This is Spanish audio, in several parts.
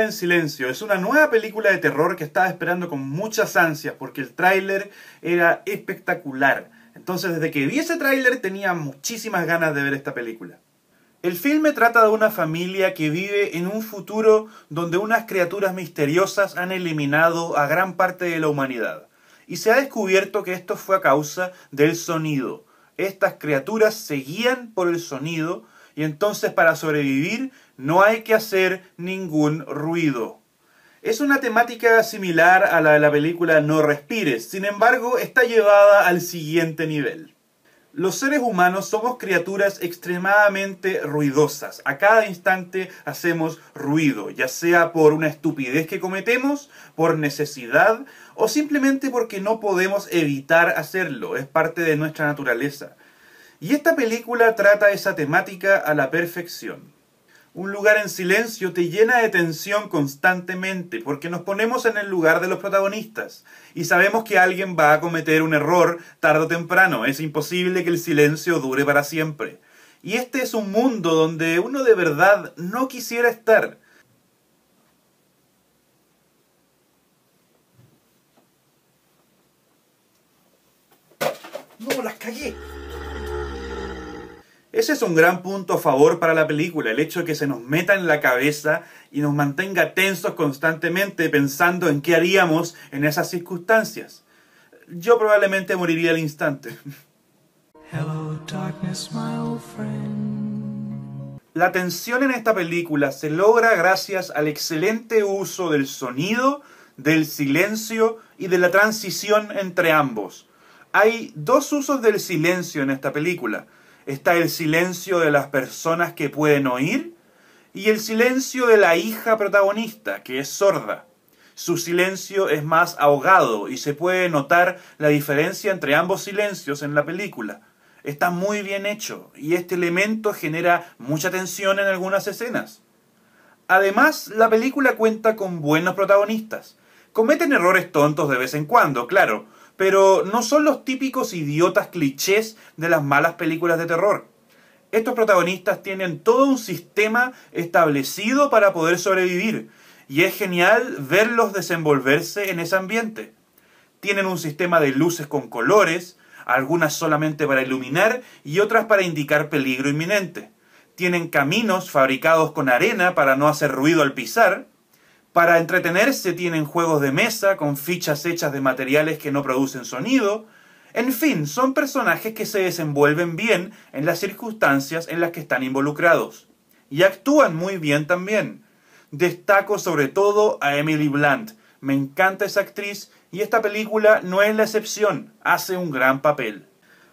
en Silencio. Es una nueva película de terror que estaba esperando con muchas ansias porque el tráiler era espectacular. Entonces desde que vi ese tráiler tenía muchísimas ganas de ver esta película. El filme trata de una familia que vive en un futuro donde unas criaturas misteriosas han eliminado a gran parte de la humanidad. Y se ha descubierto que esto fue a causa del sonido. Estas criaturas seguían por el sonido y entonces para sobrevivir no hay que hacer ningún ruido. Es una temática similar a la de la película No Respires, sin embargo está llevada al siguiente nivel. Los seres humanos somos criaturas extremadamente ruidosas. A cada instante hacemos ruido, ya sea por una estupidez que cometemos, por necesidad o simplemente porque no podemos evitar hacerlo. Es parte de nuestra naturaleza. Y esta película trata esa temática a la perfección un lugar en silencio te llena de tensión constantemente, porque nos ponemos en el lugar de los protagonistas y sabemos que alguien va a cometer un error tarde o temprano. Es imposible que el silencio dure para siempre. Y este es un mundo donde uno de verdad no quisiera estar. No, las cagué. Ese es un gran punto a favor para la película, el hecho de que se nos meta en la cabeza y nos mantenga tensos constantemente pensando en qué haríamos en esas circunstancias. Yo probablemente moriría al instante. La tensión en esta película se logra gracias al excelente uso del sonido, del silencio y de la transición entre ambos. Hay dos usos del silencio en esta película. Está el silencio de las personas que pueden oír y el silencio de la hija protagonista, que es sorda. Su silencio es más ahogado y se puede notar la diferencia entre ambos silencios en la película. Está muy bien hecho y este elemento genera mucha tensión en algunas escenas. Además, la película cuenta con buenos protagonistas. Cometen errores tontos de vez en cuando, claro, pero no son los típicos idiotas clichés de las malas películas de terror. Estos protagonistas tienen todo un sistema establecido para poder sobrevivir, y es genial verlos desenvolverse en ese ambiente. Tienen un sistema de luces con colores, algunas solamente para iluminar y otras para indicar peligro inminente. Tienen caminos fabricados con arena para no hacer ruido al pisar, para entretenerse tienen juegos de mesa con fichas hechas de materiales que no producen sonido. En fin, son personajes que se desenvuelven bien en las circunstancias en las que están involucrados. Y actúan muy bien también. Destaco sobre todo a Emily Blunt. Me encanta esa actriz y esta película no es la excepción. Hace un gran papel.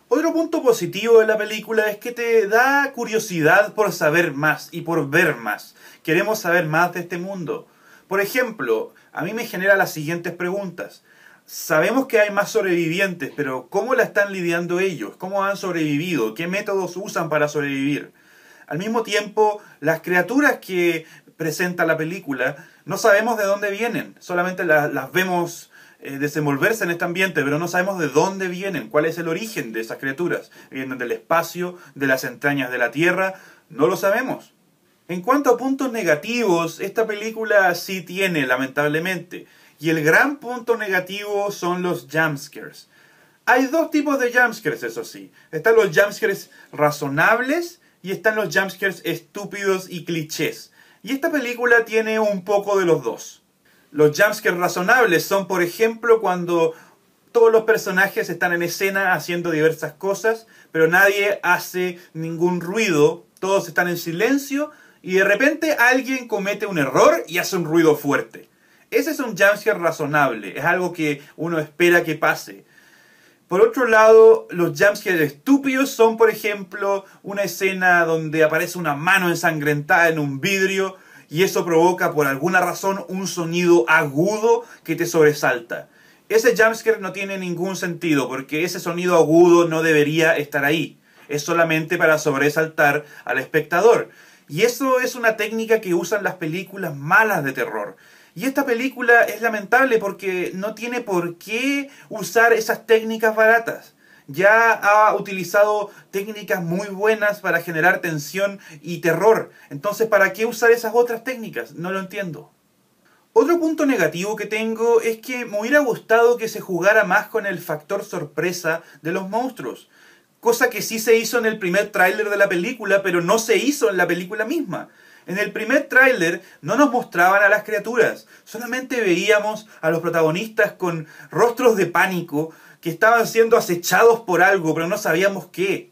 Otro punto positivo de la película es que te da curiosidad por saber más y por ver más. Queremos saber más de este mundo. Por ejemplo, a mí me genera las siguientes preguntas. Sabemos que hay más sobrevivientes, pero ¿cómo la están lidiando ellos? ¿Cómo han sobrevivido? ¿Qué métodos usan para sobrevivir? Al mismo tiempo, las criaturas que presenta la película, no sabemos de dónde vienen, solamente las, vemos eh, desenvolverse en este ambiente, pero no sabemos de dónde vienen, cuál es el origen de esas criaturas. Vienen del espacio, de las entrañas de la Tierra, no lo sabemos. En cuanto a puntos negativos, esta película sí tiene, lamentablemente. Y el gran punto negativo son los jumpscares. Hay dos tipos de jumpscares, eso sí. Están los jumpscares razonables y están los jumpscares estúpidos y clichés. Y esta película tiene un poco de los dos. Los jumpscares razonables son, por ejemplo, cuando todos los personajes están en escena haciendo diversas cosas, pero nadie hace ningún ruido, todos están en silencio y de repente alguien comete un error y hace un ruido fuerte. Ese es un jumpscare razonable, es algo que uno espera que pase. Por otro lado, los jumpscares estúpidos son, por ejemplo, una escena donde aparece una mano ensangrentada en un vidrio y eso provoca por alguna razón un sonido agudo que te sobresalta. Ese jumpscare no tiene ningún sentido porque ese sonido agudo no debería estar ahí. Es solamente para sobresaltar al espectador. Y eso es una técnica que usan las películas malas de terror. Y esta película es lamentable porque no tiene por qué usar esas técnicas baratas. Ya ha utilizado técnicas muy buenas para generar tensión y terror. Entonces, ¿para qué usar esas otras técnicas? No lo entiendo. Otro punto negativo que tengo es que me hubiera gustado que se jugara más con el factor sorpresa de los monstruos cosa que sí se hizo en el primer tráiler de la película, pero no se hizo en la película misma. En el primer tráiler no nos mostraban a las criaturas, solamente veíamos a los protagonistas con rostros de pánico que estaban siendo acechados por algo, pero no sabíamos qué.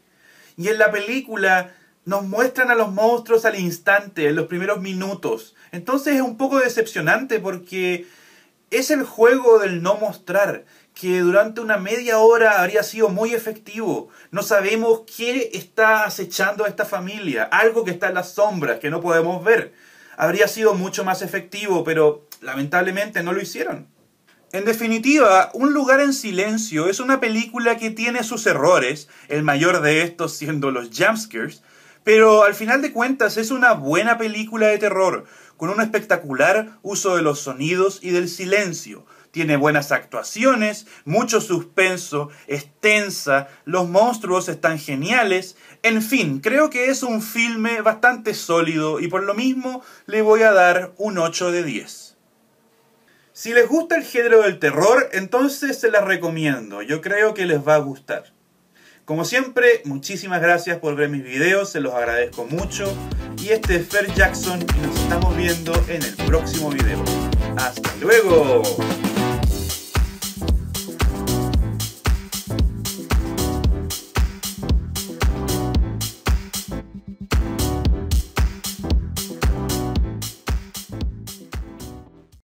Y en la película nos muestran a los monstruos al instante, en los primeros minutos. Entonces es un poco decepcionante porque es el juego del no mostrar que durante una media hora habría sido muy efectivo. No sabemos qué está acechando a esta familia, algo que está en las sombras, que no podemos ver. Habría sido mucho más efectivo, pero lamentablemente no lo hicieron. En definitiva, Un lugar en silencio es una película que tiene sus errores, el mayor de estos siendo los jumpscares, pero al final de cuentas es una buena película de terror, con un espectacular uso de los sonidos y del silencio, tiene buenas actuaciones, mucho suspenso, es tensa, los monstruos están geniales, en fin, creo que es un filme bastante sólido y por lo mismo le voy a dar un 8 de 10. Si les gusta el género del terror, entonces se las recomiendo, yo creo que les va a gustar. Como siempre, muchísimas gracias por ver mis videos, se los agradezco mucho. Y este es Fer Jackson y nos estamos viendo en el próximo video. ¡Hasta luego!